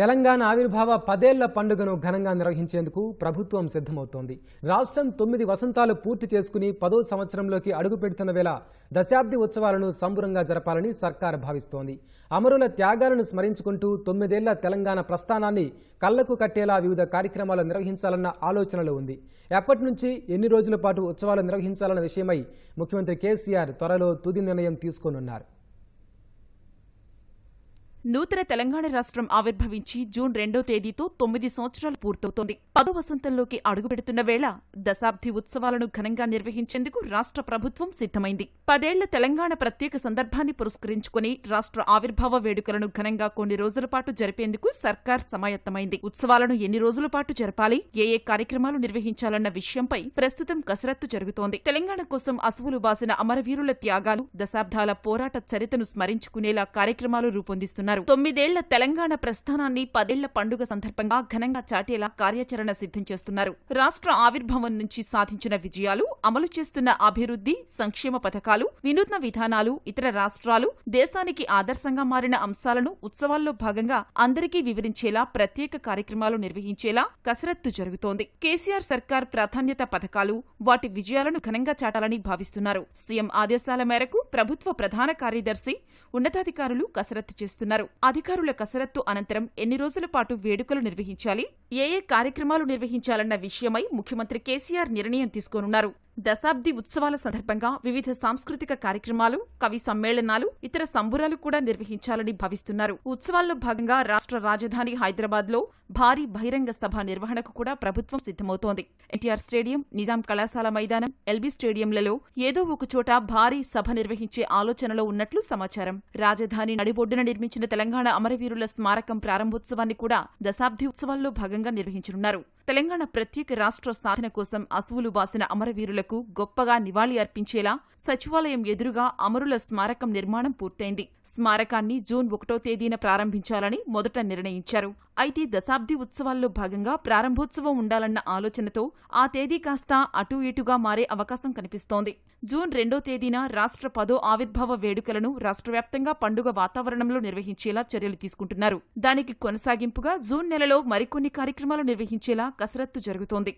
తెలంగాణ ఆవిర్భావ పదేళ్ల పండుగను ఘనంగా నిర్వహించేందుకు ప్రభుత్వం సిద్ధమవుతోంది రాష్ట్రం తొమ్మిది వసంతాలు పూర్తి చేసుకుని పదో సంవత్సరంలోకి అడుగు పెడుతున్న వేళ దశాబ్ది ఉత్సవాలను సంబురంగా జరపాలని సర్కార్ భావిస్తోంది అమరుల త్యాగాలను స్మరించుకుంటూ తొమ్మిదేళ్ల తెలంగాణ ప్రస్థానాన్ని కళ్లకు కట్టేలా వివిధ కార్యక్రమాలు నిర్వహించాలన్న ఆలోచనలో ఉంది ఎప్పటి నుంచి ఎన్ని రోజుల పాటు ఉత్సవాలు నిర్వహించాలన్న విషయమై ముఖ్యమంత్రి కేసీఆర్ త్వరలో తుది నిర్ణయం తీసుకోనున్నారు నూతన తెలంగాణ రాష్ట్రం ఆవిర్భవించి జూన్ రెండో తేదీతో తొమ్మిది సంవత్సరాలు పూర్తవుతోంది పదో వసంతంలోకి అడుగుపెడుతున్న వేళ దశాబ్ది ఉత్సవాలను ఘనంగా నిర్వహించేందుకు రాష్ట్ర ప్రభుత్వం సిద్ధమైంది పదేళ్ల తెలంగాణ ప్రత్యేక సందర్భాన్ని పురస్కరించుకుని రాష్ట్ర ఆవిర్భావ వేడుకలను ఘనంగా కొన్ని రోజుల పాటు జరిపేందుకు సర్కార్ సమాయత్తమైంది ఉత్సవాలను ఎన్ని రోజుల పాటు జరపాలి ఏ ఏ కార్యక్రమాలు నిర్వహించాలన్న విషయంపై ప్రస్తుతం కసరత్తు జరుగుతోంది తెలంగాణ కోసం అసువులు బాసిన అమరవీరుల త్యాగాలు దశాబ్దాల పోరాట చరితను స్మరించుకునేలా కార్యక్రమాలు రూపొందిస్తున్నారు పేర్కొన్నారు తొమ్మిదేళ్ల తెలంగాణ ప్రస్థానాన్ని పదేళ్ల పండుగ సందర్భంగా ఘనంగా చాటేలా కార్యాచరణ సిద్ధం చేస్తున్నారు రాష్ట్ర ఆవిర్భావం నుంచి సాధించిన విజయాలు అమలు చేస్తున్న అభివృద్ధి సంక్షేమ పథకాలు వినూత్న విధానాలు ఇతర రాష్ట్రాలు దేశానికి ఆదర్శంగా మారిన అంశాలను ఉత్సవాల్లో భాగంగా అందరికీ వివరించేలా ప్రత్యేక కార్యక్రమాలు నిర్వహించేలా కసరత్తు జరుగుతోంది కేసీఆర్ సర్కార్ ప్రాధాన్యత పథకాలు వాటి విజయాలను ఘనంగా చాటాలని భావిస్తున్నారు సీఎం ఆదేశాల మేరకు ప్రభుత్వ ప్రధాన కార్యదర్శి ఉన్నతాధికారులు కసరత్తు చేస్తున్నారు తెలిపారు అధికారుల కసరత్తు అనంతరం ఎన్ని రోజుల పాటు వేడుకలు నిర్వహించాలి ఏ ఏ కార్యక్రమాలు నిర్వహించాలన్న విషయమై ముఖ్యమంత్రి కేసీఆర్ నిర్ణయం తీసుకోనున్నారు దశాబ్ది ఉత్సవాల సందర్భంగా వివిధ సాంస్కృతిక కార్యక్రమాలు కవి సమ్మేళనాలు ఇతర సంబురాలు కూడా నిర్వహించాలని భావిస్తున్నారు ఉత్సవాల్లో భాగంగా రాష్ట్ర రాజధాని హైదరాబాద్ లో భారీ బహిరంగ సభ నిర్వహణకు కూడా ప్రభుత్వం సిద్దమవుతోంది ఎన్టీఆర్ స్టేడియం నిజాం కళాశాల మైదానం ఎల్బీ స్టేడియంలలో ఏదో ఒక చోట భారీ సభ నిర్వహించే ఆలోచనలో ఉన్నట్లు సమాచారం రాజధాని నడిబొడ్డున నిర్మించిన తెలంగాణ అమరవీరుల స్మారకం ప్రారంభోత్సవాన్ని కూడా దశాబ్ది ఉత్సవాల్లో భాగంగా నిర్వహించనున్నారు తెలంగాణ ప్రత్యేక రాష్ట్ర సాధన కోసం అసువులు బాసిన అమరవీరుల అమరులకు గొప్పగా నివాళి అర్పించేలా సచివాలయం ఎదురుగా అమరుల స్మారకం నిర్మాణం పూర్తయింది స్మారకాన్ని జూన్ ఒకటో తేదీన ప్రారంభించాలని మొదట నిర్ణయించారు అయితే దశాబ్ది ఉత్సవాల్లో భాగంగా ప్రారంభోత్సవం ఉండాలన్న ఆలోచనతో ఆ తేదీ కాస్త అటూ ఇటుగా మారే అవకాశం కనిపిస్తోంది జూన్ రెండో తేదీన రాష్ట్ర పదో ఆవిర్భావ వేడుకలను రాష్ట్రవ్యాప్తంగా పండుగ వాతావరణంలో నిర్వహించేలా చర్యలు తీసుకుంటున్నారు దానికి కొనసాగింపుగా జూన్ నెలలో మరికొన్ని కార్యక్రమాలు నిర్వహించేలా కసరత్తు జరుగుతోంది